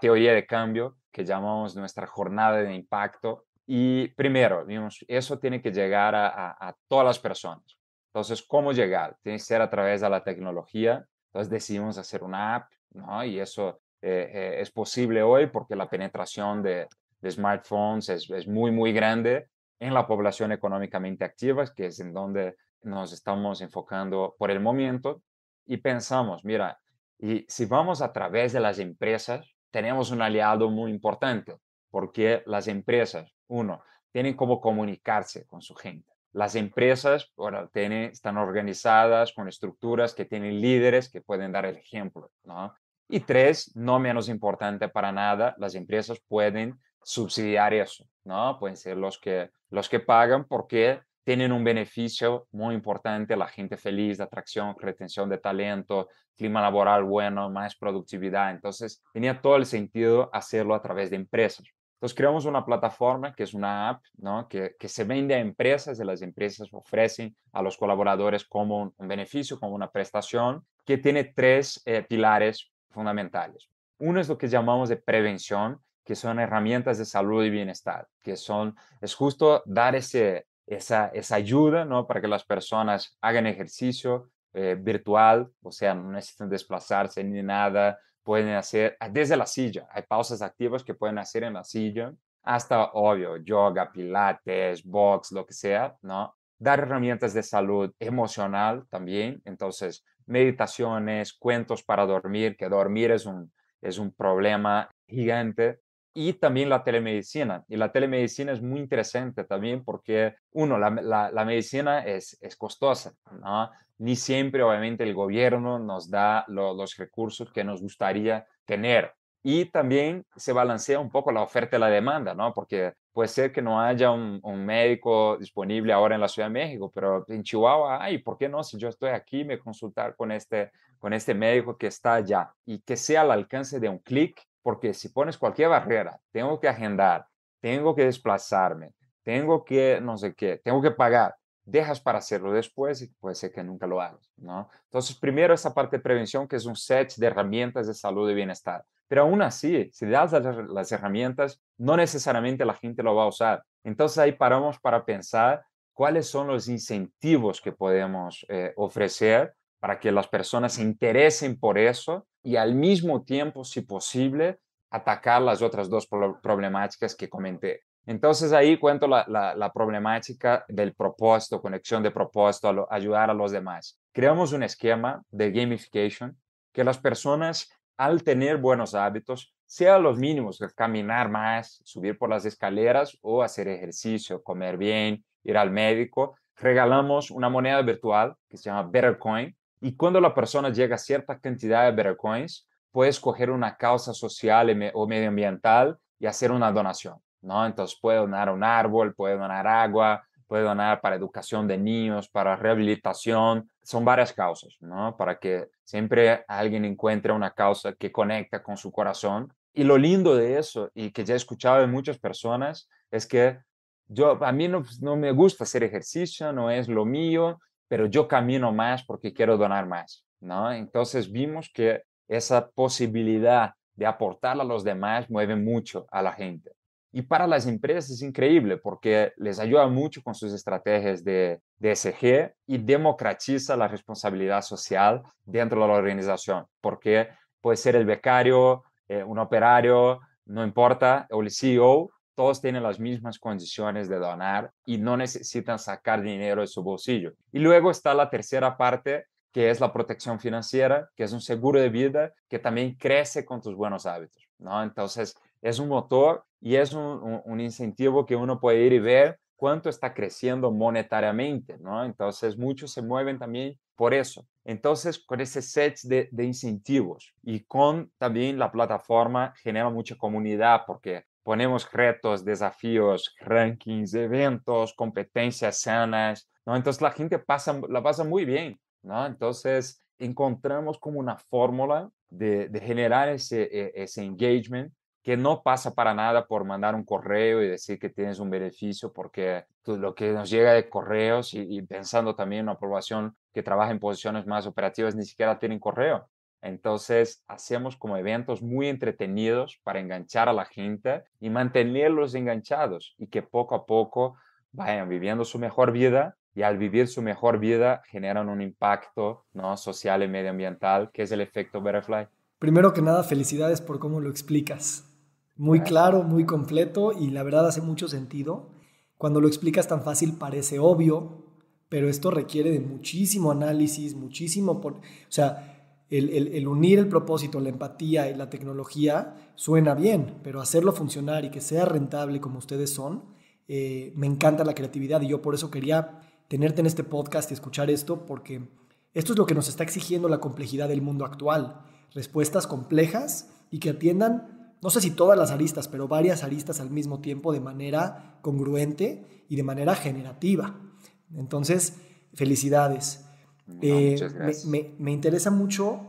teoría de cambio que llamamos nuestra jornada de impacto. Y primero, vimos, eso tiene que llegar a, todas las personas. Entonces, ¿cómo llegar? Tiene que ser a través de la tecnología. Entonces decidimos hacer una app, ¿no? Y eso eh, eh, es posible hoy porque la penetración de, smartphones es, muy, muy grande en la población económicamente activa, que es en donde nos estamos enfocando por el momento. Y pensamos, mira, y si vamos a través de las empresas, tenemos un aliado muy importante, porque las empresas, uno, tienen cómo comunicarse con su gente. Las empresas bueno, están organizadas con estructuras que tienen líderes que pueden dar el ejemplo. ¿no? Y tres, no menos importante para nada, las empresas pueden subsidiar eso, ¿no? Pueden ser los que, los que pagan porque tienen un beneficio muy importante, la gente feliz, atracción, retención de talento, clima laboral bueno, más productividad. Entonces, tenía todo el sentido hacerlo a través de empresas. Entonces, creamos una plataforma que es una app ¿no? que, que se vende a empresas y las empresas ofrecen a los colaboradores como un, beneficio, como una prestación, que tiene tres eh, pilares fundamentales. Uno es lo que llamamos de prevención, que son herramientas de salud y bienestar, que son, es justo dar ese, esa, ayuda ¿no? para que las personas hagan ejercicio eh, virtual, o sea, no necesitan desplazarse ni nada, pueden hacer ah, desde la silla, hay pausas activas que pueden hacer en la silla, hasta, obvio, yoga, pilates, box, lo que sea, ¿no? Dar herramientas de salud emocional también, entonces meditaciones, cuentos para dormir, que dormir es un, es un problema gigante. Y también la telemedicina. Y la telemedicina es muy interesante también porque, uno, la, medicina es, es costosa, ¿no? Ni siempre, obviamente, el gobierno nos da los recursos que nos gustaría tener. Y también se balancea un poco la oferta y la demanda, ¿no? Porque puede ser que no haya un, médico disponible ahora en la Ciudad de México, pero en Chihuahua hay, ¿por qué no? Si yo estoy aquí, me consultar con este, con este médico que está allá y que sea al alcance de un clic, porque si pones cualquier barrera, tengo que agendar, tengo que desplazarme, tengo que no sé qué, tengo que pagar dejas para hacerlo después y puede ser que nunca lo hagas, ¿no? Entonces, primero esa parte de prevención, que es un set de herramientas de salud y bienestar. Pero aún así, si das las, herramientas, no necesariamente la gente lo va a usar. Entonces ahí paramos para pensar cuáles son los incentivos que podemos eh, ofrecer para que las personas se interesen por eso y al mismo tiempo, si posible, atacar las otras dos problemáticas que comenté. Entonces ahí cuento la, problemática del propósito, conexión de propósito, a ayudar a los demás. Creamos un esquema de gamification que las personas al tener buenos hábitos, sea los mínimos, pues, caminar más, subir por las escaleras o hacer ejercicio, comer bien, ir al médico, regalamos una moneda virtual que se llama BetterCoin y cuando la persona llega a cierta cantidad de BetterCoins, puede escoger una causa social o medioambiental y hacer una donación. ¿no? Entonces puede donar un árbol, puede donar agua, puede donar para educación de niños, para rehabilitación. Son varias causas, ¿no? Para que siempre alguien encuentre una causa que conecta con su corazón. Y lo lindo de eso, y que ya he escuchado de muchas personas, es que yo, a mí no, pues, me gusta hacer ejercicio, no es lo mío, pero yo camino más porque quiero donar más, ¿no? Entonces vimos que esa posibilidad de aportar a los demás mueve mucho a la gente. Y para las empresas es increíble porque les ayuda mucho con sus estrategias de, de y democratiza la responsabilidad social dentro de la organización, porque puede ser el becario, eh, un operario, no importa, o el CEO, todos tienen las mismas condiciones de donar y no necesitan sacar dinero de su bolsillo. Y luego está la tercera parte, que es la protección financiera, que es un seguro de vida que también crece con tus buenos hábitos, ¿no? Entonces, es un motor y es un, incentivo que uno puede ir y ver cuánto está creciendo monetariamente, ¿no? Entonces, muchos se mueven también por eso. Entonces, con ese set de, incentivos y con también la plataforma genera mucha comunidad porque ponemos retos, desafíos, rankings, eventos, competencias sanas, ¿no? Entonces, la gente pasa, la pasa muy bien, ¿no? Entonces, encontramos como una fórmula de, generar ese, e, ese engagement que no pasa para nada por mandar un correo y decir que tienes un beneficio, porque pues, lo que nos llega de correos y, pensando también en una población que trabaja en posiciones más operativas ni siquiera tienen correo. Entonces, hacemos como eventos muy entretenidos para enganchar a la gente y mantenerlos enganchados y que poco a poco vayan viviendo su mejor vida y al vivir su mejor vida generan un impacto ¿no? social y medioambiental que es el efecto butterfly.
Primero que nada, felicidades por cómo lo explicas. Muy claro, muy completo y la verdad hace mucho sentido. Cuando lo explicas tan fácil parece obvio, pero esto requiere de muchísimo análisis, muchísimo... O sea, el, unir el propósito, la empatía y la tecnología suena bien, pero hacerlo funcionar y que sea rentable como ustedes son, eh, me encanta la creatividad y yo por eso quería tenerte en este podcast y escuchar esto, porque esto es lo que nos está exigiendo la complejidad del mundo actual. Respuestas complejas y que atiendan no sé si todas las aristas, pero varias aristas al mismo tiempo de manera congruente y de manera generativa. Entonces, felicidades. Eh, me, me, interesa mucho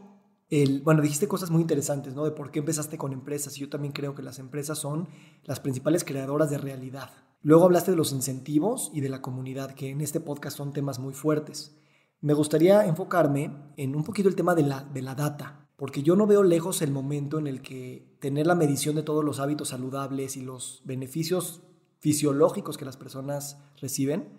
el, bueno, dijiste cosas muy interesantes, ¿no? De por qué empezaste con empresas. Y yo también creo que las empresas son las principales creadoras de realidad. Luego hablaste de los incentivos y de la comunidad, que en este podcast son temas muy fuertes. Me gustaría enfocarme en un poquito el tema de la, de la data, porque yo no veo lejos el momento en el que tener la medición de todos los hábitos saludables y los beneficios fisiológicos que las personas reciben,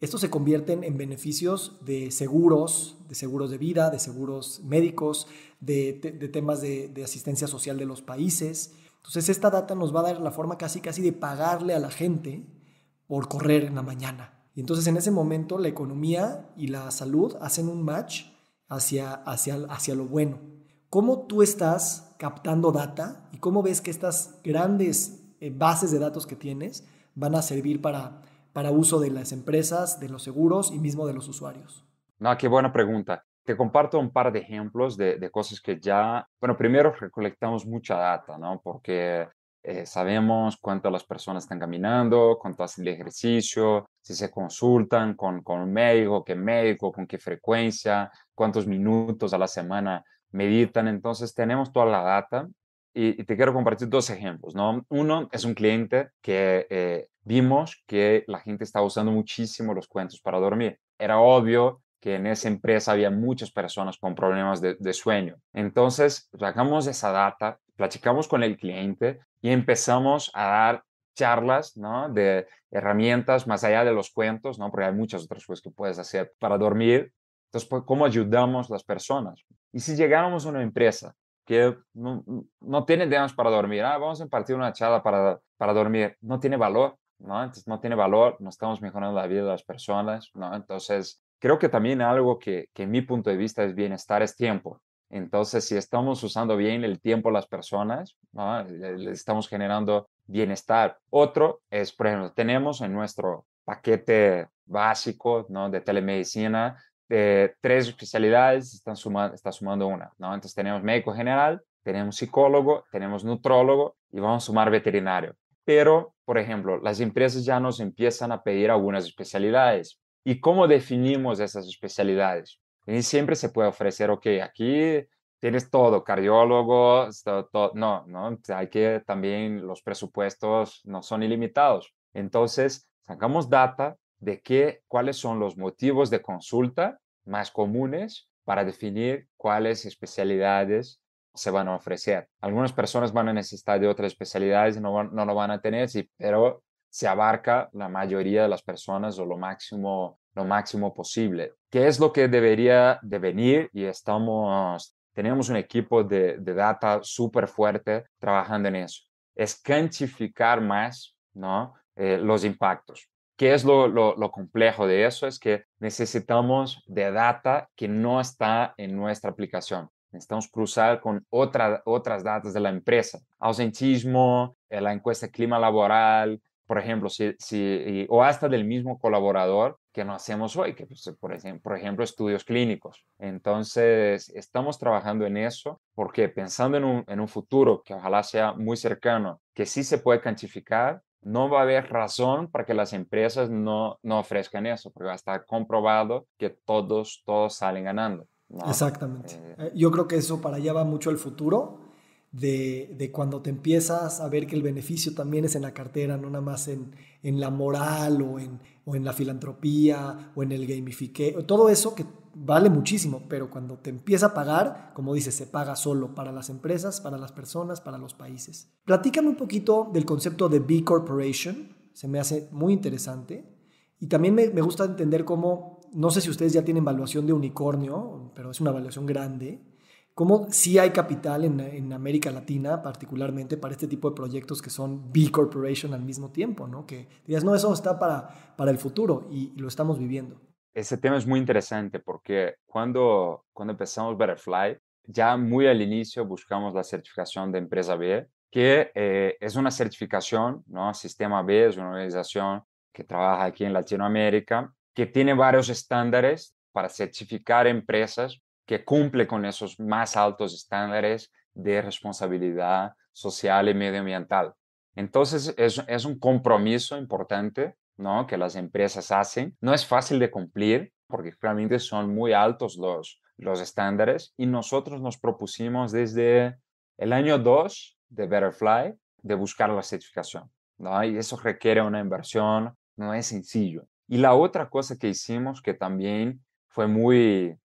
estos se convierten en beneficios de seguros, de seguros de vida, de seguros médicos, de, temas de, asistencia social de los países. Entonces esta data nos va a dar la forma casi casi de pagarle a la gente por correr en la mañana. Y entonces en ese momento la economía y la salud hacen un match hacia, hacia, hacia lo bueno cómo tú estás captando data y cómo ves que estas grandes eh, bases de datos que tienes van a servir para, para uso de las empresas, de los seguros y mismo de los usuarios.
No, qué buena pregunta. Te comparto un par de ejemplos de, de cosas que ya, bueno, primero recolectamos mucha data, ¿no? Porque eh, sabemos cuánto las personas están caminando, cuánto hacen el ejercicio, si se consultan con, con un médico, qué médico, con qué frecuencia, cuántos minutos a la semana meditan. Entonces tenemos toda la data y, te quiero compartir dos ejemplos. ¿no? Uno es un cliente que eh, vimos que la gente estaba usando muchísimo los cuentos para dormir. Era obvio que en esa empresa había muchas personas con problemas de, sueño. Entonces sacamos esa data, platicamos con el cliente y empezamos a dar charlas, ¿no? De herramientas más allá de los cuentos, ¿no? Porque hay muchas otras cosas que puedes hacer para dormir entonces, pues, ¿cómo ayudamos a las personas? Y si llegáramos a una empresa que no, tiene demás para dormir, ah, vamos a impartir una charla para, para dormir, no tiene valor, ¿no? Entonces, no tiene valor, no estamos mejorando la vida de las personas, ¿no? Entonces, creo que también algo que, que en mi punto de vista es bienestar es tiempo. Entonces, si estamos usando bien el tiempo a las personas, ¿no? estamos generando bienestar. Otro es, por ejemplo, tenemos en nuestro paquete básico ¿no? de telemedicina tres especialidades están sumando, está sumando una, ¿no? Entonces tenemos médico general, tenemos psicólogo, tenemos nutrólogo y vamos a sumar veterinario. Pero, por ejemplo, las empresas ya nos empiezan a pedir algunas especialidades. ¿Y cómo definimos esas especialidades? Y siempre se puede ofrecer, ok, aquí tienes todo, cardiólogo, no, no, hay que también los presupuestos no son ilimitados. Entonces, sacamos data de qué, cuáles son los motivos de consulta más comunes para definir cuáles especialidades se van a ofrecer. Algunas personas van a necesitar de otras especialidades y no, lo van a tener, pero se abarca la mayoría de las personas o lo máximo, lo máximo posible. ¿Qué es lo que debería de venir? Y estamos, tenemos un equipo de, de data súper fuerte trabajando en eso. Es cantificar más ¿no? Eh, los impactos. ¿Qué es lo, complejo de eso? Es que necesitamos de data que no está en nuestra aplicación. Necesitamos cruzar con otra, otras datas de la empresa. Ausentismo, eh, la encuesta de clima laboral, por ejemplo, o hasta del mismo colaborador que no hacemos hoy, que pues, por, ejemplo, por ejemplo estudios clínicos. Entonces, estamos trabajando en eso porque pensando en un, en un futuro que ojalá sea muy cercano, que sí se puede cuantificar, no va a haber razón para que las empresas no, no ofrezcan eso, porque va a estar comprobado que todos, todos salen ganando. Exactamente. Eh, eh,
yo creo que eso para allá va mucho el futuro de, cuando te empiezas a ver que el beneficio también es en la cartera, no nada más en, la moral o en, la filantropía o en el gamifique, todo eso que vale muchísimo, pero cuando te empieza a pagar, como dices, se paga solo para las empresas, para las personas, para los países. Platícame un poquito del concepto de B Corporation, se me hace muy interesante. Y también me, me gusta entender cómo, no sé si ustedes ya tienen valuación de unicornio, pero es una valuación grande, cómo si hay capital en, América Latina, particularmente para este tipo de proyectos que son B Corporation al mismo tiempo, ¿no? Que dirías, no, eso está para, para el futuro y, lo estamos viviendo.
Ese tema es muy interesante porque cuando, cuando empezamos Butterfly, ya muy al inicio buscamos la certificación de empresa B, que eh, es una certificación, ¿no? Sistema B es una organización que trabaja aquí en Latinoamérica, que tiene varios estándares para certificar empresas que cumple con esos más altos estándares de responsabilidad social y medioambiental. Entonces, es, es un compromiso importante ¿no? que las empresas hacen. No es fácil de cumplir porque realmente son muy altos los, los estándares y nosotros nos propusimos desde el año 2 de Betterfly de buscar la certificación. ¿no? Y eso requiere una inversión, no es sencillo. Y la otra cosa que hicimos que también fue muy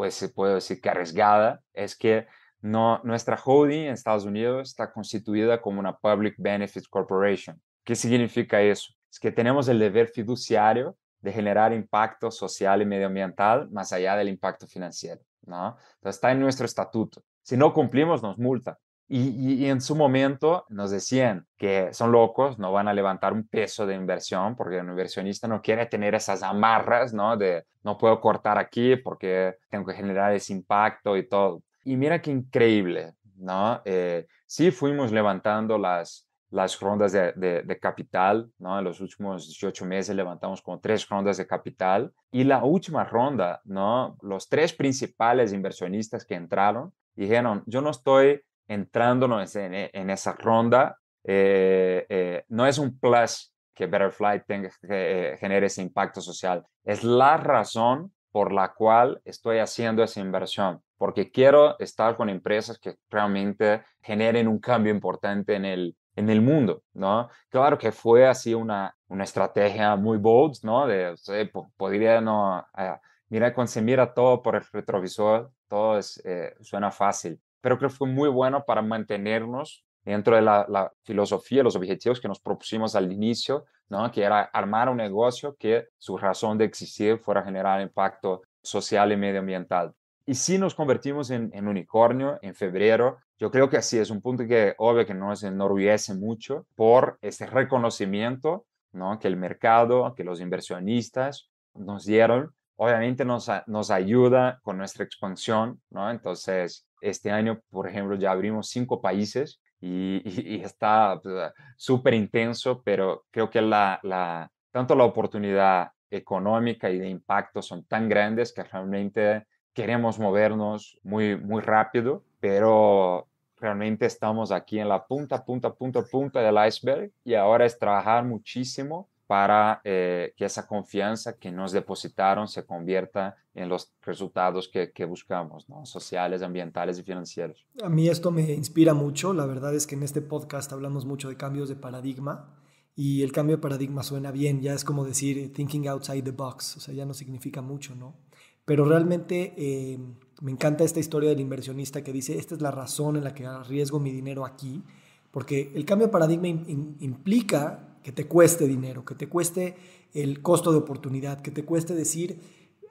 pues puedo decir que arriesgada, es que no, nuestra holding en Estados Unidos está constituida como una Public Benefit Corporation. ¿Qué significa eso? Es que tenemos el deber fiduciario de generar impacto social y medioambiental más allá del impacto financiero. ¿no? Entonces está en nuestro estatuto. Si no cumplimos, nos multa. Y, en su momento nos decían que son locos, no van a levantar un peso de inversión porque el inversionista no quiere tener esas amarras, ¿no? De no puedo cortar aquí porque tengo que generar ese impacto y todo. Y mira qué increíble, ¿no? Eh, sí fuimos levantando las, las rondas de, de, de, capital, ¿no? En los últimos 18 meses levantamos como tres rondas de capital y la última ronda, ¿no? Los tres principales inversionistas que entraron dijeron, yo no estoy entrándonos en, esa ronda. Eh, eh, no es un plus que Betterfly tenga, que, eh, genere ese impacto social, es la razón por la cual estoy haciendo esa inversión, porque quiero estar con empresas que realmente generen un cambio importante en el, en el mundo, ¿no? Claro que fue así una, una estrategia muy bold, ¿no? De, podría no... Ah, mira, cuando se mira todo por el retrovisor, todo es, suena fácil, pero creo que fue muy bueno para mantenernos dentro de la, filosofía, los objetivos que nos propusimos al inicio, ¿no? que era armar un negocio que su razón de existir fuera generar impacto social y medioambiental. Y si nos convertimos en, en unicornio en febrero, yo creo que así es un punto que obvio que nos enorgullece mucho por este reconocimiento ¿no? que el mercado, que los inversionistas nos dieron. Obviamente nos, nos ayuda con nuestra expansión, ¿no? Entonces, este año, por ejemplo, ya abrimos cinco países y, está pues, ah, súper intenso, pero creo que tanto la oportunidad económica y de impacto son tan grandes que realmente queremos movernos muy, muy rápido, pero realmente estamos aquí en la punta, punta, punta, punta del iceberg y ahora es trabajar muchísimo para eh, que esa confianza que nos depositaron se convierta en los resultados que, buscamos, ¿no? sociales, ambientales y financieros. A
mí esto me inspira mucho. La verdad es que en este podcast hablamos mucho de cambios de paradigma y el cambio de paradigma suena bien, ya es como decir thinking outside the box, o sea, ya no significa mucho, ¿no? Pero realmente eh, me encanta esta historia del inversionista que dice, esta es la razón en la que arriesgo mi dinero aquí, porque el cambio de paradigma implica que te cueste dinero, que te cueste el costo de oportunidad, que te cueste decir,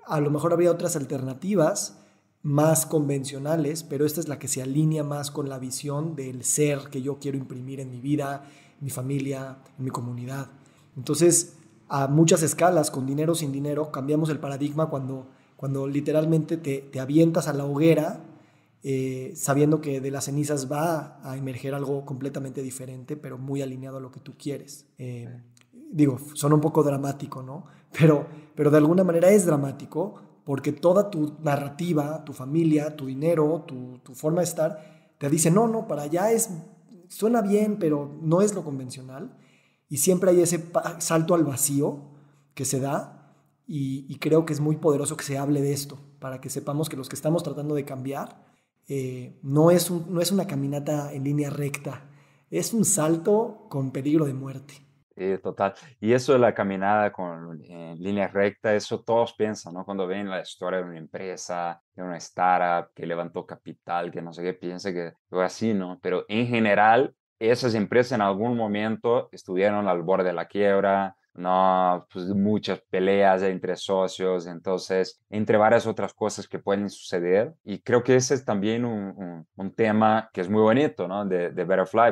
a lo mejor habría otras alternativas más convencionales, pero esta es la que se alinea más con la visión del ser que yo quiero imprimir en mi vida, mi familia, mi comunidad. Entonces, a muchas escalas, con dinero, o sin dinero, cambiamos el paradigma cuando, cuando literalmente te, te avientas a la hoguera eh, sabiendo que de las cenizas va a emerger algo completamente diferente, pero muy alineado a lo que tú quieres. Eh, digo, suena un poco dramático, ¿no? Pero, pero de alguna manera es dramático porque toda tu narrativa, tu familia, tu dinero, tu, forma de estar, te dice, no, no, para allá es, suena bien, pero no es lo convencional. Y siempre hay ese salto al vacío que se da y creo que es muy poderoso que se hable de esto, para que sepamos que los que estamos tratando de cambiar, eh, no, es no es una caminata en línea recta, es un salto con peligro de muerte.
total. Y eso de la caminada con, en eh, línea recta, eso todos piensan, ¿no? Cuando ven la historia de una empresa, de una startup que levantó capital, que no sé qué, piensa que fue así, ¿no? Pero en general, esas empresas en algún momento estuvieron al borde de la quiebra, no, pues muchas peleas entre socios, entonces, entre varias otras cosas que pueden suceder. Y creo que ese es también un, un, tema que es muy bonito, ¿no? De, de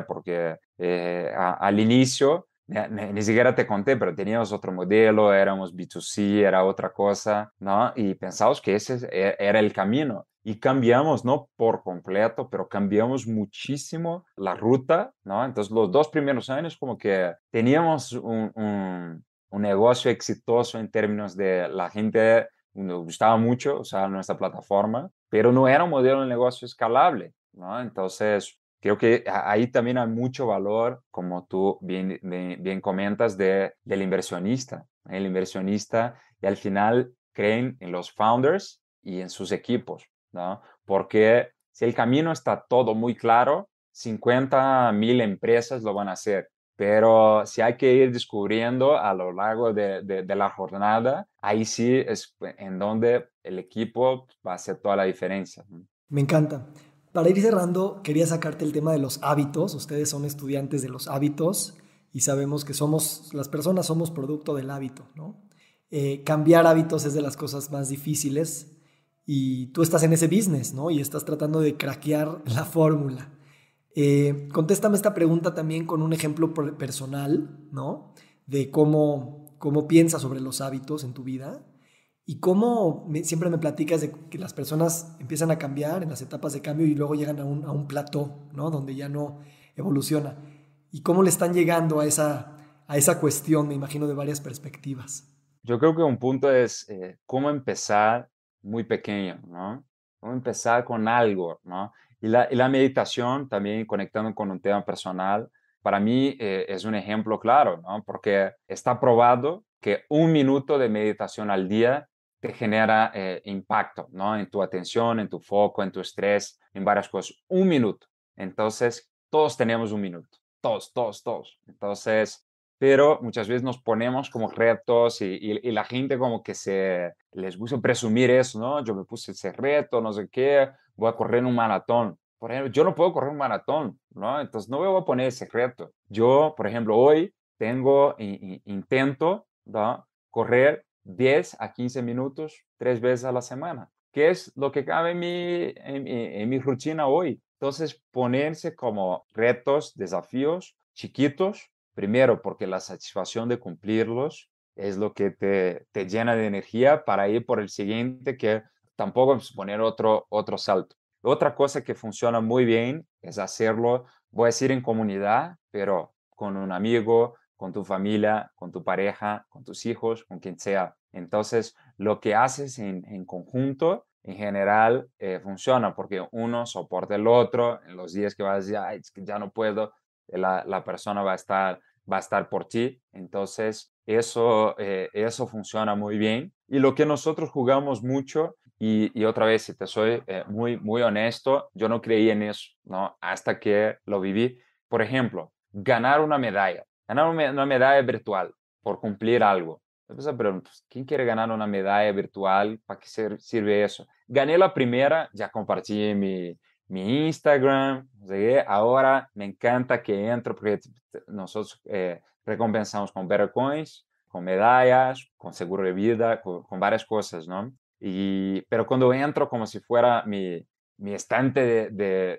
porque eh, al inicio, ni, siquiera te conté, pero teníamos otro modelo, éramos B2C, era otra cosa, ¿no? Y pensamos que ese e, era el camino y cambiamos, no por completo, pero cambiamos muchísimo la ruta, ¿no? Entonces los dos primeros años como que teníamos un, un, negocio exitoso en términos de la gente nos gustaba mucho sea, nuestra plataforma, pero no era un modelo de negocio escalable, ¿no? Entonces, creo que ahí también hay mucho valor, como tú bien, bien, comentas, de, del inversionista. El inversionista y al final creen en los founders y en sus equipos, ¿no? Porque si el camino está todo muy claro, 50 mil empresas lo van a hacer. Pero si hay que ir descubriendo a lo largo de, la jornada, ahí sí es pues, en donde el equipo va a hacer toda la diferencia.
Me encanta. Para ir cerrando, quería sacarte el tema de los hábitos. Ustedes son estudiantes de los hábitos y sabemos que somos, las personas somos producto del hábito, ¿no? Eh, cambiar hábitos es de las cosas más difíciles y tú estás en ese business, ¿no? Y estás tratando de craquear la fórmula. Eh, contéstame esta pregunta también con un ejemplo personal, ¿no? De cómo, cómo piensas sobre los hábitos en tu vida y cómo siempre me platicas de que las personas empiezan a cambiar en las etapas de cambio y luego llegan a un, a plató, ¿no? Donde ya no evoluciona. Y cómo le están llegando a esa, a esa cuestión, me imagino, de varias perspectivas.
Yo creo que un punto es eh, cómo empezar muy pequeño, ¿no? Vamos a empezar con algo, ¿no? Y la, meditación, también conectando con un tema personal, para mí eh, es un ejemplo claro, ¿no? Porque está probado que un minuto de meditación al día te genera eh, impacto, ¿no? En tu atención, en tu foco, en tu estrés, en varias cosas. Un minuto. Entonces, todos tenemos un minuto. Todos, todos, todos. Entonces, pero muchas veces nos ponemos como retos y la gente como que se, les gusta presumir eso, ¿no? Yo me puse ese reto, no sé qué, voy a correr un maratón. Por ejemplo, yo no puedo correr un maratón, ¿no? Entonces no me voy a poner ese reto. Yo, por ejemplo, hoy tengo, intento, ¿no? Correr 10 a 15 minutos tres veces a la semana, que es lo que cabe en mi rutina hoy. Entonces, ponerse como retos, desafíos chiquitos, primero porque la satisfacción de cumplirlos es lo que te, llena de energía para ir por el siguiente, que tampoco es poner otro, otro salto. Otra cosa que funciona muy bien es hacerlo, voy a decir en comunidad, pero con un amigo, con tu familia, con tu pareja, con tus hijos, con quien sea. Entonces, lo que haces en, conjunto, en general, eh, funciona porque uno soporta el otro. En los días que vas a ya no puedo, la, la persona va a estar va a estar por ti. Entonces, eso, eh, eso funciona muy bien. Y lo que nosotros jugamos mucho, y, otra vez, si te soy eh, muy, muy honesto, yo no creí en eso, ¿no? Hasta que lo viví. Por ejemplo, ganar una medalla, ganar una medalla virtual por cumplir algo. Entonces, pero pues, ¿quién quiere ganar una medalla virtual? ¿Para qué sirve eso? Gané la primera, ya compartí mi, mi Instagram, ahora me encanta que entro porque nosotros eh, recompensamos con Better Coins, con medallas, con seguro de vida, con, varias cosas, ¿no? Y, pero cuando entro como si fuera mi, mi estante de,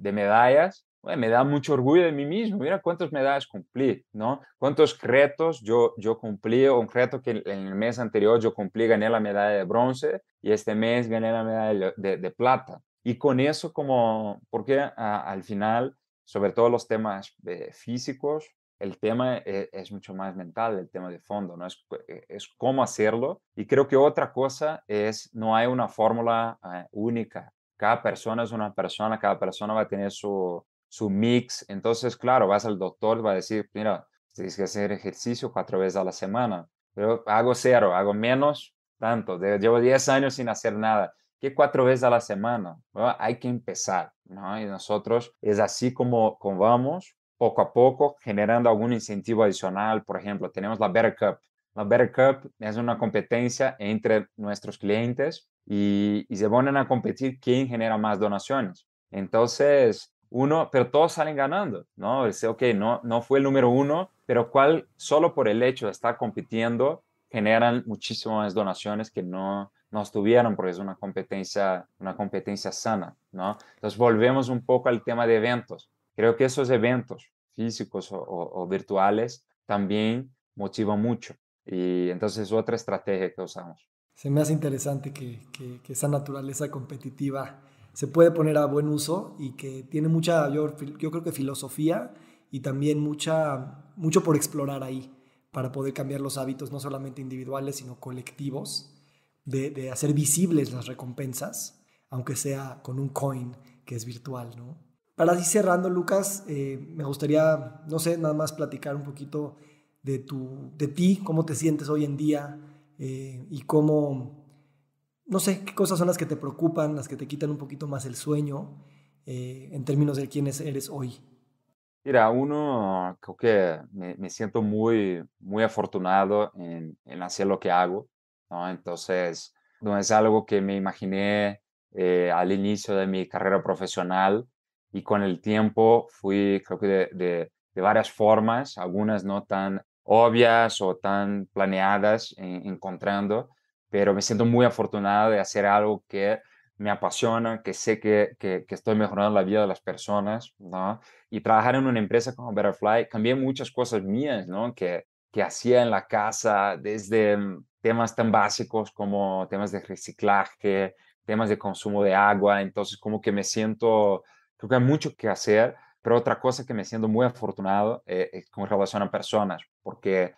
de, medallas, me da mucho orgullo de mí mismo. Mira cuántas medallas cumplí, ¿no? Cuántos retos yo, yo cumplí. Un reto que en el mes anterior yo cumplí, gané la medalla de bronce y este mes gané la medalla de plata. Y con eso, como, porque ah, al final, sobre todo los temas eh, físicos, el tema eh, es, mucho más mental, el tema de fondo, ¿no? Eh, es, cómo hacerlo. Y creo que otra cosa es, no hay una fórmula ah, única. Cada persona es una persona, cada persona va a tener su, su mix. Entonces, claro, vas al doctor, va a decir, mira, tienes que hacer ejercicio cuatro veces a la semana. Pero hago cero, hago menos, tanto. Llevo diez años sin hacer nada que cuatro veces a la semana. Hay que empezar, Y nosotros es así como, vamos, poco a poco, generando algún incentivo adicional. Por ejemplo, tenemos la Better Cup. La Better Cup es una competencia entre nuestros clientes y, se ponen a competir quién genera más donaciones. Entonces, uno, pero todos salen ganando, ¿no? Dice, ok, no, no fue el número uno, pero cuál, solo por el hecho de estar compitiendo, generan muchísimas donaciones que no, nos tuvieron, porque es una competencia, una competencia sana, ¿no? Entonces volvemos un poco al tema de eventos. Creo que esos eventos físicos o, virtuales también motivan mucho. Y entonces otra estrategia que usamos.
Se me hace interesante que, esa naturaleza competitiva se puede poner a buen uso y que tiene mucha, yo, yo, creo que filosofía y también mucha, mucho por explorar ahí para poder cambiar los hábitos, no solamente individuales, sino colectivos, de, hacer visibles las recompensas, aunque sea con un coin que es virtual, ¿no? Para así cerrando, Lucas, eh, me gustaría, no sé, nada más platicar un poquito de, tu, de ti, cómo te sientes hoy en día eh, y cómo, no sé, qué cosas son las que te preocupan, las que te quitan un poquito más el sueño eh, en términos de quién eres hoy.
Mira, uno, creo que me, siento muy, muy afortunado en, hacer lo que hago. Entonces, no es algo que me imaginé eh, al inicio de mi carrera profesional y con el tiempo fui, creo que de, varias formas, algunas no tan obvias o tan planeadas encontrando, pero me siento muy afortunado de hacer algo que me apasiona, que sé que, estoy mejorando la vida de las personas, ¿no? Y trabajar en una empresa como Betterfly cambió muchas cosas mías, ¿no? Que que hacía en la casa, desde mm, temas tan básicos como temas de reciclaje, temas de consumo de agua, entonces como que me siento, creo que hay mucho que hacer, pero otra cosa que me siento muy afortunado eh, es con relación a personas, porque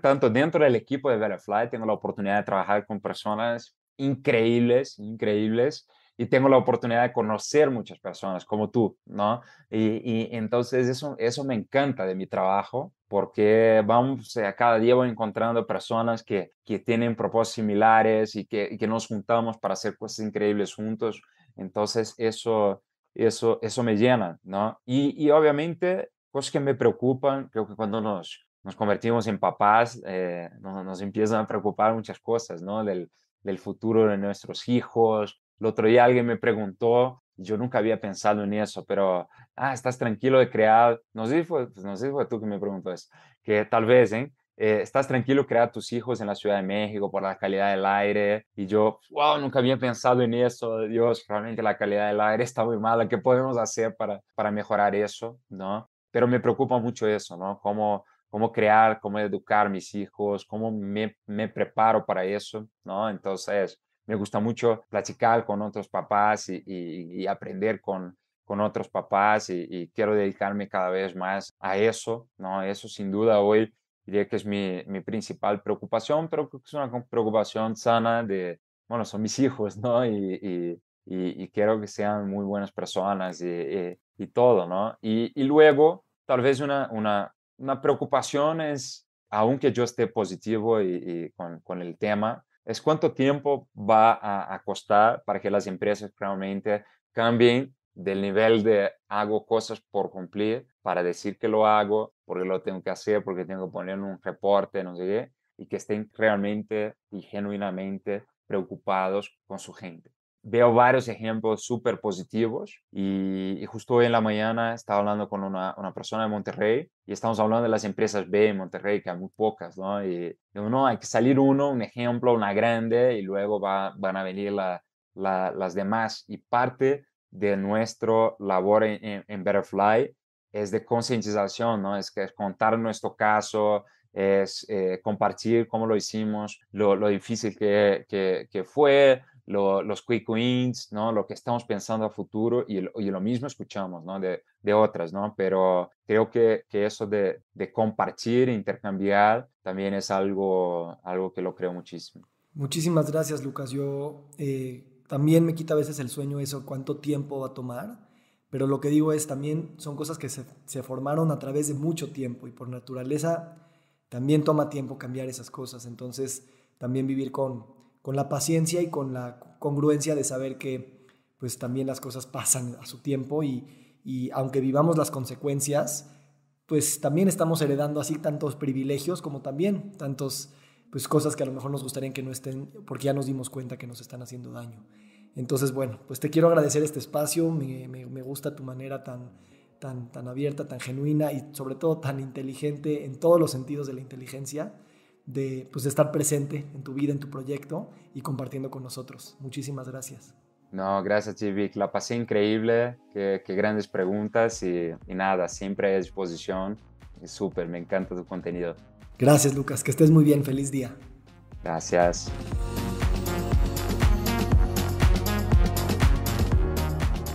tanto dentro del equipo de Verifly tengo la oportunidad de trabajar con personas increíbles, increíbles, y tengo la oportunidad de conocer muchas personas como tú, ¿no? Y, entonces eso, eso me encanta de mi trabajo porque vamos, eh, a cada día voy encontrando personas que, tienen propósitos similares y que, que nos juntamos para hacer cosas increíbles juntos. Entonces eso, eso, eso me llena, ¿no? Y, obviamente cosas que me preocupan, creo que cuando nos, nos convertimos en papás, eh, nos, empiezan a preocupar muchas cosas, ¿no? Del, del futuro de nuestros hijos, el otro día alguien me preguntó, yo nunca había pensado en eso, pero, ah, estás tranquilo de crear, no sé si fue, pues, no sé tú que me preguntó eso, que tal vez, ¿eh? eh estás tranquilo de crear tus hijos en la Ciudad de México por la calidad del aire. Y yo, wow, nunca había pensado en eso. Dios, realmente la calidad del aire está muy mala. ¿Qué podemos hacer para, para mejorar eso? ¿No? Pero me preocupa mucho eso, ¿no? Cómo, cómo crear, cómo educar mis hijos, cómo me, me preparo para eso, ¿no? Entonces, me gusta mucho platicar con otros papás y, y, aprender con, con otros papás y, quiero dedicarme cada vez más a eso, ¿no? Eso sin duda hoy diría que es mi, mi principal preocupación, pero creo que es una preocupación sana de, bueno, son mis hijos, ¿no? Y, y quiero que sean muy buenas personas y, todo, ¿no? Y, luego, tal vez una, una, una preocupación es, aunque yo esté positivo y, con, con el tema, es cuánto tiempo va a, costar para que las empresas realmente cambien del nivel de hago cosas por cumplir para decir que lo hago, porque lo tengo que hacer, porque tengo que poner un reporte, no sé qué, y que estén realmente y genuinamente preocupados con su gente veo varios ejemplos súper positivos y, justo hoy en la mañana estaba hablando con una, una, persona de Monterrey y estamos hablando de las empresas B en Monterrey, que hay muy pocas, ¿no? Y digo, no, hay que salir uno, un ejemplo, una grande y luego va, van a venir la, las demás. Y parte de nuestra labor en, en, Betterfly es de concientización, ¿no? Es que contar nuestro caso, es eh, compartir cómo lo hicimos, lo, lo difícil que, que, que fue, los quick wins, ¿no? Lo que estamos pensando a futuro y, lo mismo escuchamos, ¿no? De, otras, ¿no? Pero creo que, eso de, de, compartir, intercambiar, también es algo, algo que lo creo muchísimo.
Muchísimas gracias, Lucas. Yo eh, también me quita a veces el sueño eso, cuánto tiempo va a tomar, pero lo que digo es también son cosas que se formaron a través de mucho tiempo y por naturaleza también toma tiempo cambiar esas cosas. Entonces, también vivir con, con la paciencia y con la congruencia de saber que pues también las cosas pasan a su tiempo y, aunque vivamos las consecuencias, pues también estamos heredando así tantos privilegios como también tantos pues cosas que a lo mejor nos gustaría que no estén porque ya nos dimos cuenta que nos están haciendo daño. Entonces, bueno, pues te quiero agradecer este espacio, me, gusta tu manera tan, tan, tan abierta, tan genuina y sobre todo tan inteligente en todos los sentidos de la inteligencia pues, de, estar presente en tu vida, en tu proyecto y compartiendo con nosotros. Muchísimas gracias.
No, gracias, Chivik La pasé increíble. Qué, grandes preguntas y, y, nada, siempre a disposición. Es súper, me encanta tu contenido.
Gracias, Lucas. Que estés muy bien. Feliz día.
Gracias.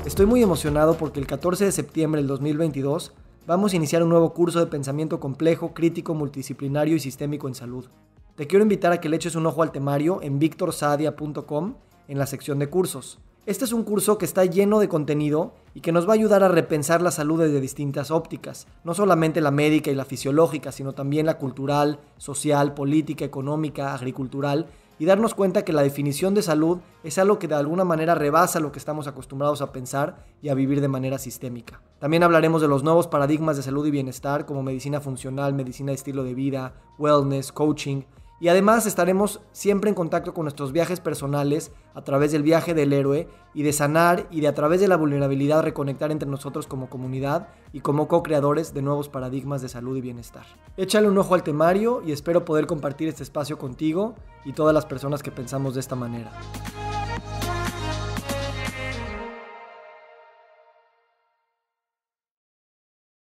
Estoy muy emocionado porque el 14 de septiembre del 2022 vamos a iniciar un nuevo curso de pensamiento complejo, crítico, multidisciplinario y sistémico en salud. Te quiero invitar a que le eches un ojo al temario en victorsadia.com en la sección de cursos. Este es un curso que está lleno de contenido y que nos va a ayudar a repensar la salud desde distintas ópticas, no solamente la médica y la fisiológica, sino también la cultural, social, política, económica, agricultural, y darnos cuenta que la definición de salud es algo que de alguna manera rebasa lo que estamos acostumbrados a pensar y a vivir de manera sistémica. También hablaremos de los nuevos paradigmas de salud y bienestar como medicina funcional, medicina de estilo de vida, wellness, coaching, y además estaremos siempre en contacto con nuestros viajes personales a través del viaje del héroe y de sanar y de a través de la vulnerabilidad reconectar entre nosotros como comunidad y como co-creadores de nuevos paradigmas de salud y bienestar. Échale un ojo al temario y espero poder compartir este espacio contigo y todas las personas que pensamos de esta manera.